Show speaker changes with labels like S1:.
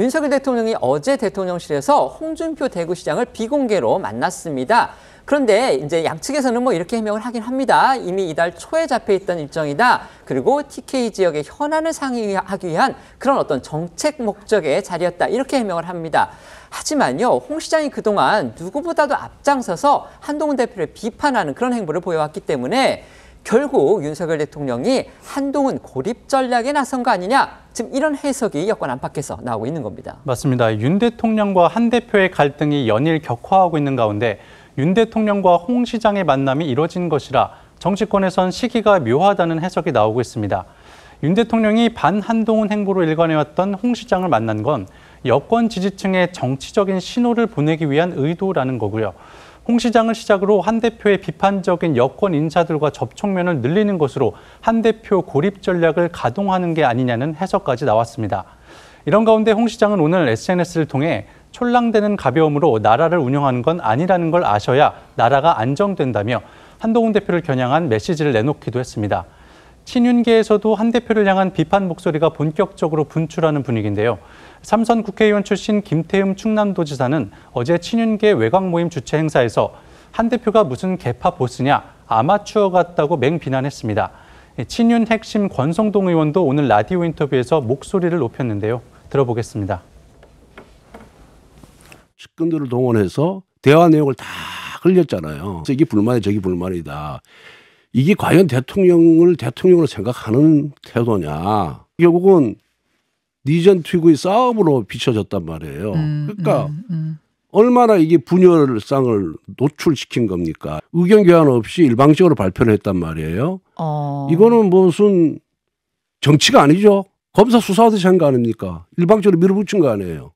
S1: 윤석열 대통령이 어제 대통령실에서 홍준표 대구시장을 비공개로 만났습니다. 그런데 이제 양측에서는 뭐 이렇게 해명을 하긴 합니다. 이미 이달 초에 잡혀 있던 일정이다. 그리고 TK 지역의 현안을 상의하기 위한 그런 어떤 정책 목적의 자리였다. 이렇게 해명을 합니다. 하지만요, 홍 시장이 그동안 누구보다도 앞장서서 한동훈 대표를 비판하는 그런 행보를 보여왔기 때문에 결국 윤석열 대통령이 한동훈 고립 전략에 나선 거 아니냐 지금 이런 해석이 여권 안팎에서 나오고 있는 겁니다.
S2: 맞습니다. 윤 대통령과 한 대표의 갈등이 연일 격화하고 있는 가운데 윤 대통령과 홍 시장의 만남이 이뤄진 것이라 정치권에선 시기가 묘하다는 해석이 나오고 있습니다. 윤 대통령이 반한동훈 행보로 일관해왔던 홍 시장을 만난 건 여권 지지층의 정치적인 신호를 보내기 위한 의도라는 거고요. 홍 시장을 시작으로 한 대표의 비판적인 여권 인사들과 접촉면을 늘리는 것으로 한 대표 고립 전략을 가동하는 게 아니냐는 해석까지 나왔습니다. 이런 가운데 홍 시장은 오늘 SNS를 통해 촐랑대는 가벼움으로 나라를 운영하는 건 아니라는 걸 아셔야 나라가 안정된다며 한동훈 대표를 겨냥한 메시지를 내놓기도 했습니다. 친윤계에서도 한 대표를 향한 비판 목소리가 본격적으로 분출하는 분위기인데요. 삼선 국회의원 출신 김태흠 충남도지사는 어제 친윤계 외곽 모임 주최 행사에서 한 대표가 무슨 개파 보스냐 아마추어 같다고 맹비난했습니다. 친윤 핵심 권성동 의원도 오늘 라디오 인터뷰에서 목소리를 높였는데요. 들어보겠습니다.
S3: 측근들을 동원해서 대화 내용을 다 흘렸잖아요. 이게 불만이 저기 불만이다. 이게 과연 대통령을 대통령으로 생각하는 태도냐. 결국은 니전 투구의 싸움으로 비춰졌단 말이에요. 음, 그러니까 음, 음. 얼마나 이게 분열상을 노출시킨 겁니까? 의견 교환 없이 일방적으로 발표를 했단 말이에요. 어. 이거는 무슨 정치가 아니죠. 검사 수사하듯이 한 거 아닙니까? 일방적으로 밀어붙인 거 아니에요.